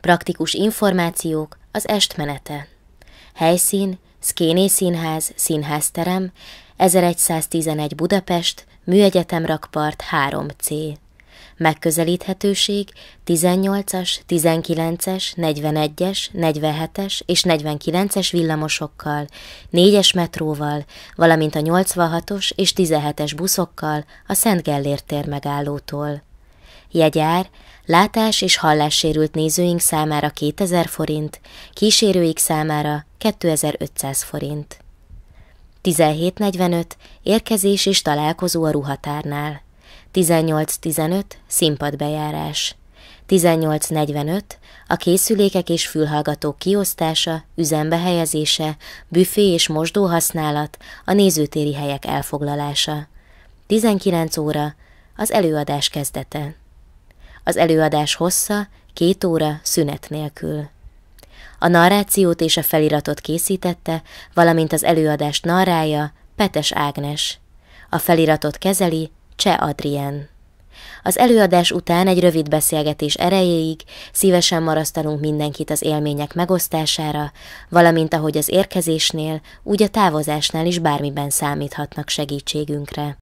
Praktikus információk az menete. Helyszín, Szkéné Színház, Színházterem, 1111 Budapest, Műegyetem rakpart 3C. Megközelíthetőség 18-as, 19-es, 41-es, 47-es és 49-es villamosokkal, 4-es metróval, valamint a 86-os és 17-es buszokkal a Szent Gellért tér megállótól. Jegyár, látás és hallássérült nézőink számára 2000 forint, kísérőik számára 2500 forint. 17.45 érkezés és találkozó a ruhatárnál. 18.15 színpadbejárás. 18.45 a készülékek és fülhallgatók kiosztása, üzembe helyezése, büfé és mosdó használat, a nézőtéri helyek elfoglalása. 19 óra az előadás kezdete. Az előadás hossza, két óra, szünet nélkül. A narrációt és a feliratot készítette, valamint az előadást narrája Petes Ágnes. A feliratot kezeli Cseh Adrien. Az előadás után egy rövid beszélgetés erejéig szívesen marasztalunk mindenkit az élmények megosztására, valamint ahogy az érkezésnél, úgy a távozásnál is bármiben számíthatnak segítségünkre.